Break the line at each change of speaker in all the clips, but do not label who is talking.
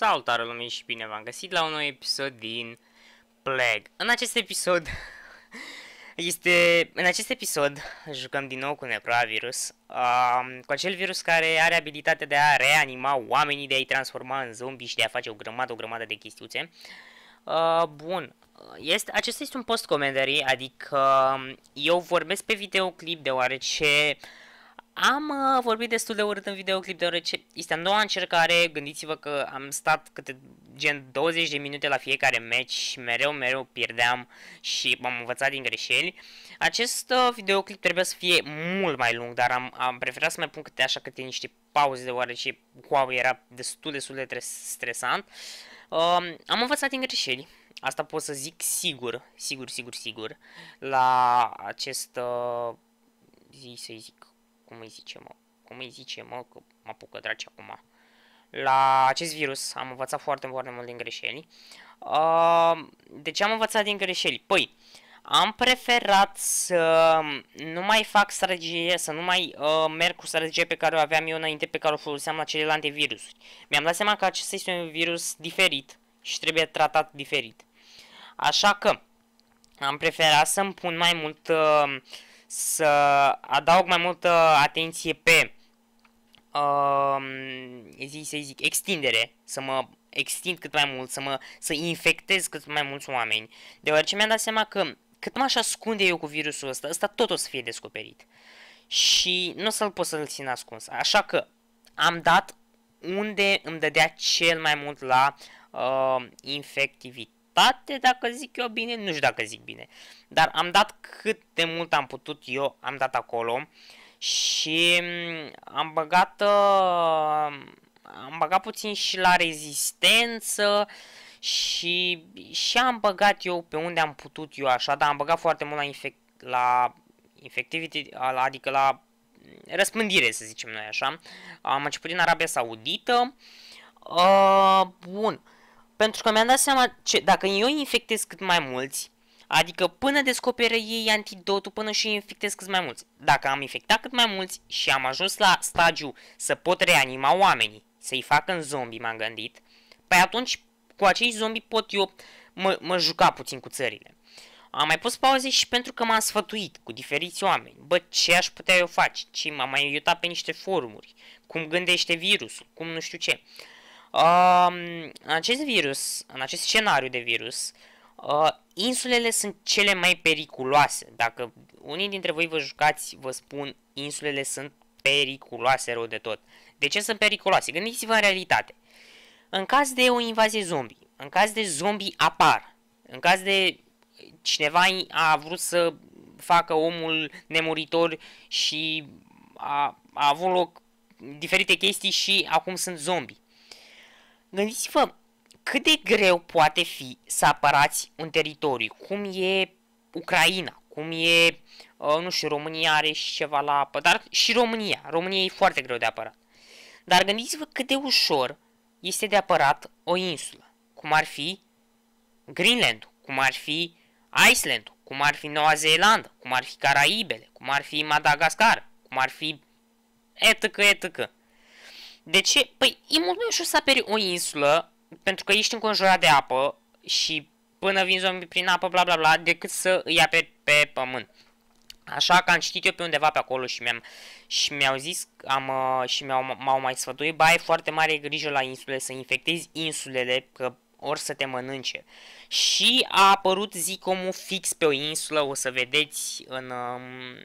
Salutare lumii și bine v-am găsit la un nou episod din Plague. În acest episod este în acest episod jucăm din nou cu Nepravirus, uh, cu acel virus care are abilitatea de a reanima oamenii, de a-i transforma în zombi și de a face o grămadă, o grămadă de chestiuțe. Uh, bun, este, acesta este un post commentary, adică um, eu vorbesc pe videoclip deoarece uh, am uh, vorbit destul de urât în videoclip, deoarece este a doua încercare, gândiți-vă că am stat câte gen 20 de minute la fiecare meci și mereu, mereu pierdeam și m-am învățat din greșeli. Acest uh, videoclip trebuia să fie mult mai lung, dar am, am preferat să mai pun câte așa câte niște pauze, deoarece wow, era destul, destul de stresant. Uh, am învățat din greșeli, asta pot să zic sigur, sigur, sigur, sigur, la acest, uh, zi să zic, cum îi zice, mă, cum îi zice, mă, că mă apucă draci acum. La acest virus am învățat foarte, foarte mult din greșeli. Uh, de ce am învățat din greșeli? Păi, am preferat să nu mai fac strategie, să nu mai uh, merg cu strategie pe care o aveam eu înainte, pe care o foloseam la celelalte virusuri. Mi-am dat seama că acesta este un virus diferit și trebuie tratat diferit. Așa că am preferat să-mi pun mai mult uh, să adaug mai multă atenție pe uh, zi, să zic, extindere, să mă extind cât mai mult, să mă să infectez cât mai mulți oameni, deoarece mi-am dat seama că cât m-aș ascunde eu cu virusul ăsta, ăsta tot o să fie descoperit. Și nu o să-l pot să-l țin ascuns. Așa că am dat unde îmi dădea cel mai mult la uh, infectivitate dreptate dacă zic eu bine, nu știu dacă zic bine. Dar am dat cât de mult am putut eu, am dat acolo și mm, am băgat, uh, am băgat puțin și la rezistență și, și am băgat eu pe unde am putut eu așa, dar am băgat foarte mult la, infect, la infectivity, adică la răspândire, să zicem noi așa. Am început din Arabia Saudită. Uh, bun. Pentru că mi-am dat seama ce, dacă eu infectez cât mai mulți, adică până descoperă ei antidotul, până și infectez cât mai mulți. Dacă am infectat cât mai mulți și am ajuns la stagiu să pot reanima oamenii, să-i fac în zombie, m-am gândit, păi atunci cu acei zombi pot eu mă, mă juca puțin cu țările. Am mai pus pauze și pentru că m-am sfătuit cu diferiți oameni. Bă, ce aș putea eu face? Ce m-am mai uitat pe niște forumuri? Cum gândește virusul? Cum nu știu ce? Uh, în acest virus, în acest scenariu de virus, uh, insulele sunt cele mai periculoase. Dacă unii dintre voi vă jucați, vă spun, insulele sunt periculoase rău de tot. De ce sunt periculoase? Gândiți-vă în realitate. În caz de o invazie zombie, în caz de zombie apar, în caz de cineva a vrut să facă omul nemuritor și a, a avut loc diferite chestii și acum sunt zombie. Gândiți-vă cât de greu poate fi să apărați un teritoriu, cum e Ucraina, cum e, uh, nu știu, România are și ceva la apă, dar și România. România e foarte greu de apărat. Dar gândiți-vă cât de ușor este de apărat o insulă, cum ar fi Greenland, cum ar fi Iceland, cum ar fi Noua Zeelandă, cum ar fi Caraibele, cum ar fi Madagascar, cum ar fi etc. etc. De ce? Păi e mult mai ușor să aperi o insulă, pentru că ești înconjurat de apă și până vin zombi prin apă, bla bla bla, decât să îi aperi pe pământ. Așa că am citit eu pe undeva pe acolo și mi-am și mi-au zis am, uh, și mi-au m-au mai sfătuit, bai, foarte mare grijă la insule, să infectezi insulele, că ori să te mănânce. Și a apărut zicomul fix pe o insulă, o să vedeți în... Um,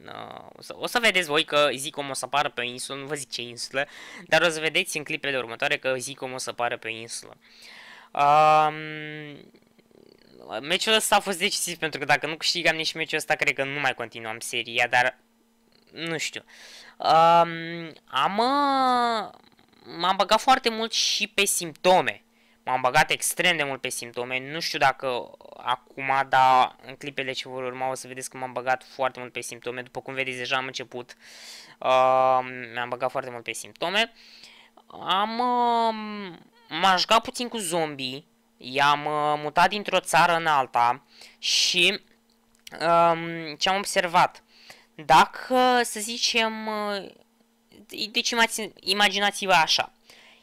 în uh, o, să, o să vedeți voi că cum o să apară pe o insulă, nu vă zic ce insulă, dar o să vedeți în clipele următoare că cum o să apară pe o insulă. Um, meciul ăsta a fost decisiv pentru că dacă nu câștigam nici meciul ăsta, cred că nu mai continuam seria, dar nu știu. Um, am uh, m-am băgat foarte mult și pe simptome. M-am băgat extrem de mult pe simptome, nu știu dacă acum, dar în clipele ce vor urma o să vedeți că m-am băgat foarte mult pe simptome. După cum vedeți, deja am început, uh, mi-am băgat foarte mult pe simptome. Am, uh, um, m-am jucat puțin cu zombie, i-am uh, mutat dintr-o țară în alta și uh, ce am observat, dacă, să zicem, uh, deci imaginați-vă așa,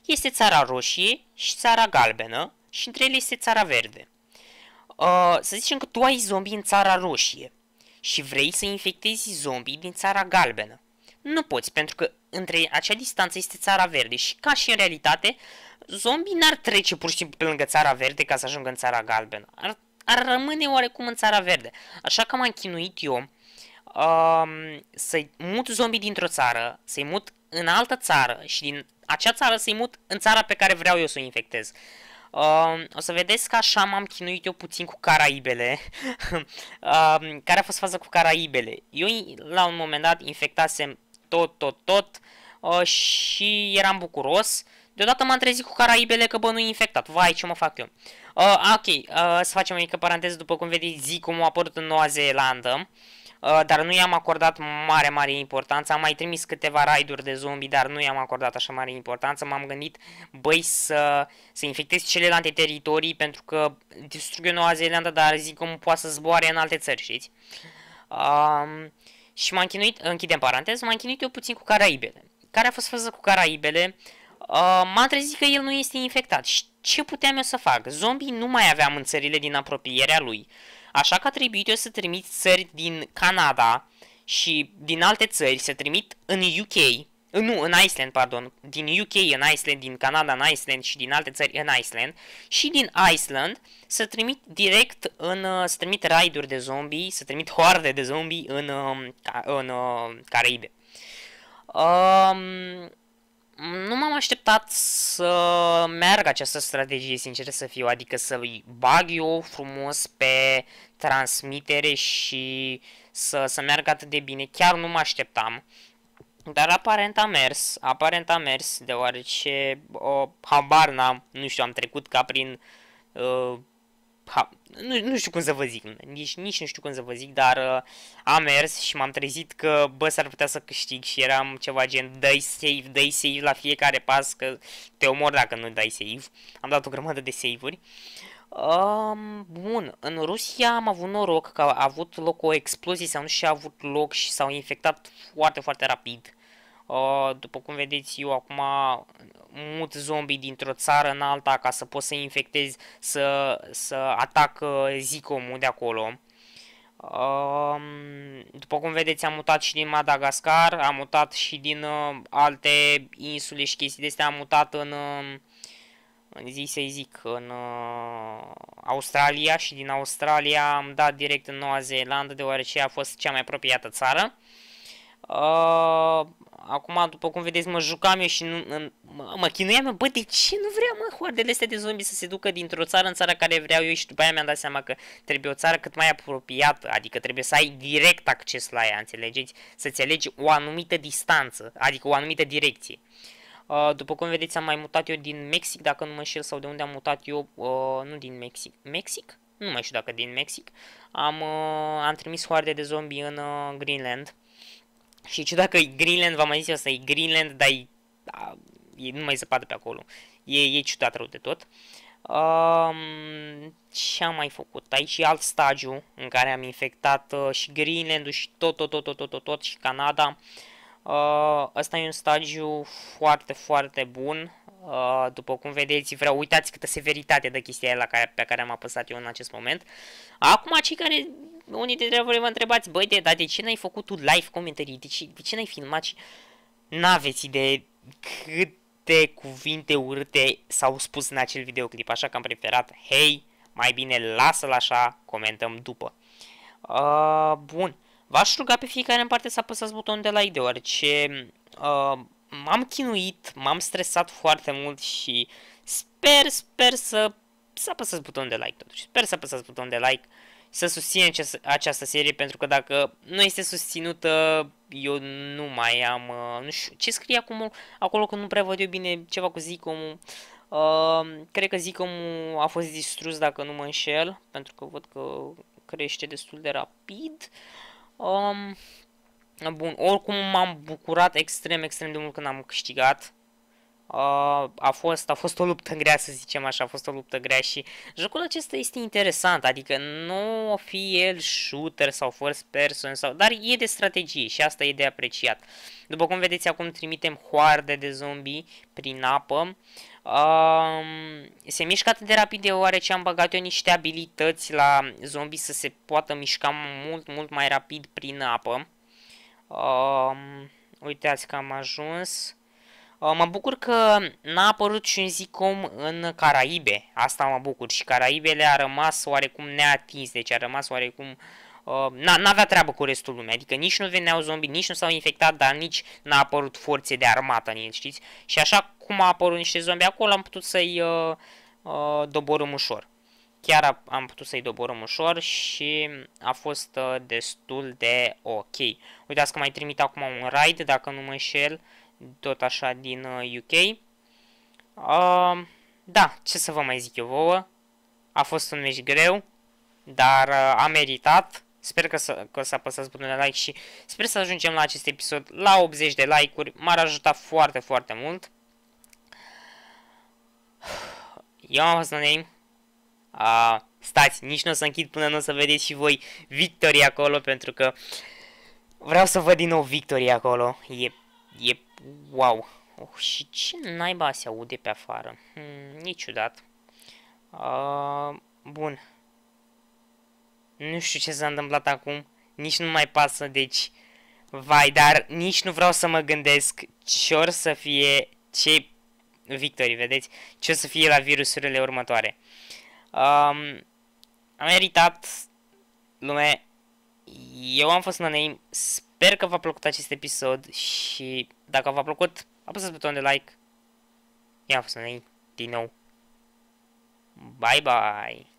este țara roșie și țara galbenă și între ele este țara verde. Uh, să zicem că tu ai zombi în țara roșie și vrei să infectezi zombii din țara galbenă. Nu poți, pentru că între acea distanță este țara verde și ca și în realitate, zombii n-ar trece pur și simplu pe lângă țara verde ca să ajungă în țara galbenă. Ar, ar rămâne oarecum în țara verde. Așa că m-am chinuit eu uh, să-i mut zombii dintr-o țară, să-i mut în altă țară și din acea țară să-i mut în țara pe care vreau eu să o infectez. Uh, o să vedeți că așa m-am chinuit eu puțin cu Caraibele. uh, care a fost faza cu Caraibele? Eu la un moment dat infectasem tot, tot, tot uh, și eram bucuros. Deodată m-am trezit cu Caraibele că bă, nu infectat. Vai, ce mă fac eu? Uh, ok, uh, să facem o mică paranteză, după cum vedeți, zi cum a apărut în Noua Zeelandă. Uh, Uh, dar nu i-am acordat mare, mare importanță. Am mai trimis câteva raiduri de zombi, dar nu i-am acordat așa mare importanță. M-am gândit, băi, să, să infectez celelalte teritorii, pentru că distrug eu Noua Zeelandă, dar zic cum poate să zboare în alte țări, știți? Um, și m-am chinuit, închidem paranteză, m-am chinuit eu puțin cu Caraibele. Care a fost fază cu Caraibele? Uh, Uh, m-am trezit că el nu este infectat și ce puteam eu să fac? Zombii nu mai aveam în țările din apropierea lui, așa că a trebuit eu să trimit țări din Canada și din alte țări, să trimit în UK, nu, în Iceland, pardon, din UK în Iceland, din Canada în Iceland și din alte țări în Iceland și din Iceland să trimit direct în, uh, să trimit raiduri de zombii, să trimit hoarde de zombii în, um, în, în uh, Caraibe. Um, nu m-am așteptat să meargă această strategie, sincer să fiu, adică să i bag eu frumos pe transmitere și să, să meargă atât de bine. Chiar nu mă așteptam. Dar aparent a mers, aparent a mers, deoarece o, habar n-am, nu știu, am trecut ca prin uh, ha, nu, nu știu cum să vă zic, nici, nici nu știu cum să vă zic, dar uh, am mers și m-am trezit că, bă, s-ar putea să câștig și eram ceva gen, dai save, dai save la fiecare pas, că te omor dacă nu dai save. Am dat o grămadă de save-uri. Um, bun, în Rusia am avut noroc că a avut loc o explozie sau nu și a avut loc și s-au infectat foarte, foarte rapid după cum vedeți, eu acum mut zombii dintr-o țară în alta ca să pot să infectez, să, să atac uh, zicomul de acolo. Um, după cum vedeți, am mutat și din Madagascar, am mutat și din uh, alte insule și chestii de astea, am mutat în, um, în zi să zic, în uh, Australia și din Australia am dat direct în Noua Zeelandă, deoarece a fost cea mai apropiată țară acum, după cum vedeți, mă jucam eu și nu, mă, mă chinuiam, bă, de ce nu vreau, mă, hoardele astea de zombie să se ducă dintr-o țară în țara care vreau eu și după aia mi-am dat seama că trebuie o țară cât mai apropiată, adică trebuie să ai direct acces la ea, înțelegeți? Să-ți alegi o anumită distanță, adică o anumită direcție. Uh, după cum vedeți, am mai mutat eu din Mexic, dacă nu mă înșel, sau de unde am mutat eu, uh, nu din Mexic, Mexic? Nu mai știu dacă din Mexic. Am, uh, am trimis hoarde de zombie în uh, Greenland. Și ce că e Greenland, v-am mai zis eu asta, e Greenland, dar e, da, e nu mai zăpadă pe acolo. E, e ciudat rău de tot. Um, ce am mai făcut? Aici e alt stagiu în care am infectat uh, și greenland și tot, tot, tot, tot, tot, tot, tot și Canada. Uh, asta e un stagiu foarte, foarte bun. Uh, după cum vedeți, vreau, uitați câtă severitate de chestia aia la care, pe care am apăsat eu în acest moment. Acum, cei care unii dintre voi vă întrebați, băi, de, dar de ce n-ai făcut tu live comentarii, de ce, de ce n-ai filmat și... N-aveți idee câte cuvinte urâte s-au spus în acel videoclip, așa că am preferat, hei, mai bine lasă-l așa, comentăm după. Uh, bun, v-aș ruga pe fiecare în parte să apăsați butonul de like, deoarece uh, m-am chinuit, m-am stresat foarte mult și sper, sper să, să apăsați butonul de like totuși. Sper să apăsați butonul de like să susțin această serie pentru că dacă nu este susținută, eu nu mai am, uh, nu știu, ce scrie acum, acolo că nu prea văd eu bine ceva cu Zicom. Uh, cred că Zicom a fost distrus dacă nu mă înșel, pentru că văd că crește destul de rapid. Um, bun, oricum m-am bucurat extrem, extrem de mult când am câștigat a fost, a fost o luptă grea, să zicem așa, a fost o luptă grea și jocul acesta este interesant, adică nu o fi el shooter sau first person, sau, dar e de strategie și asta e de apreciat. După cum vedeți, acum trimitem hoarde de zombie prin apă. Um, se mișcă atât de rapid deoarece am băgat eu niște abilități la zombie să se poată mișca mult, mult mai rapid prin apă. Um, uitați că am ajuns Uh, mă bucur că n-a apărut și un zicom în Caraibe, asta mă bucur și Caraibele a rămas oarecum neatins, deci a rămas oarecum uh, n-avea treabă cu restul lumii, adică nici nu veneau zombi, nici nu s-au infectat, dar nici n-a apărut forțe de armată în el, știți? Și așa cum a apărut niște zombi acolo, am putut să-i uh, uh, doborăm ușor. Chiar am putut să-i doborăm ușor și a fost uh, destul de ok. Uitați că mai trimit acum un raid, dacă nu mă înșel, uh, tot așa din UK. Uh, um, da, ce să vă mai zic eu vouă, a fost un meci greu, dar uh, a meritat. Sper că, să, că să apăsați butonul de like și sper să ajungem la acest episod la 80 de like-uri. M-ar ajuta foarte, foarte mult. Eu am fost name. Uh, stați, nici nu o să închid până nu o să vedeți și voi victorii acolo pentru că vreau să văd din nou victorii acolo. E E... wow! Oh, și ce naiba se aude pe afară? Hmm, niciodat. Uh, ah, bun. Nu știu ce s-a întâmplat acum. Nici nu mai pasă, deci... Vai, dar nici nu vreau să mă gândesc ce or să fie... Ce... Victorii, vedeți? Ce o să fie la virusurile următoare. Um, am meritat lume. Eu am fost la name. Sper că v-a plăcut acest episod și dacă v-a plăcut, apăsați butonul de like. Ia, să ne din nou. Bye, bye!